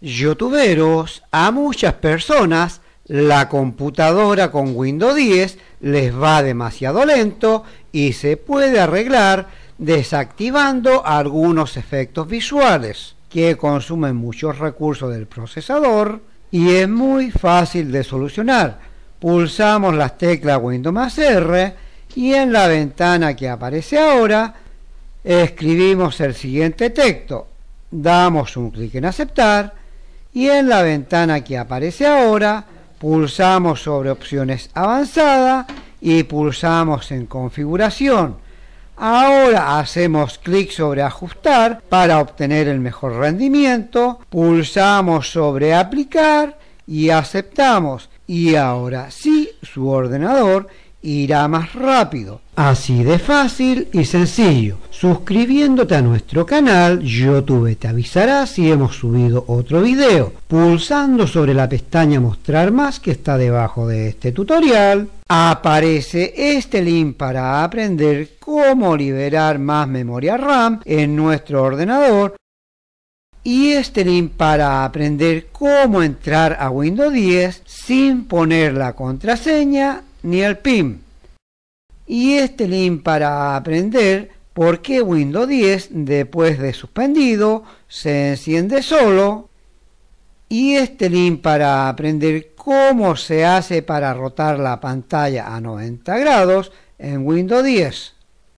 Youtuberos a muchas personas, la computadora con Windows 10 les va demasiado lento y se puede arreglar desactivando algunos efectos visuales que consumen muchos recursos del procesador y es muy fácil de solucionar. Pulsamos las teclas Windows más R y en la ventana que aparece ahora escribimos el siguiente texto. Damos un clic en aceptar y en la ventana que aparece ahora pulsamos sobre opciones avanzada y pulsamos en configuración. Ahora hacemos clic sobre ajustar para obtener el mejor rendimiento, pulsamos sobre aplicar y aceptamos. Y ahora sí, su ordenador irá más rápido. Así de fácil y sencillo. Suscribiéndote a nuestro canal, YouTube te avisará si hemos subido otro video. Pulsando sobre la pestaña Mostrar más que está debajo de este tutorial, aparece este link para aprender cómo liberar más memoria RAM en nuestro ordenador y este link para aprender cómo entrar a Windows 10 sin poner la contraseña ni el PIM. Y este link para aprender por qué Windows 10 después de suspendido se enciende solo. Y este link para aprender cómo se hace para rotar la pantalla a 90 grados en Windows 10.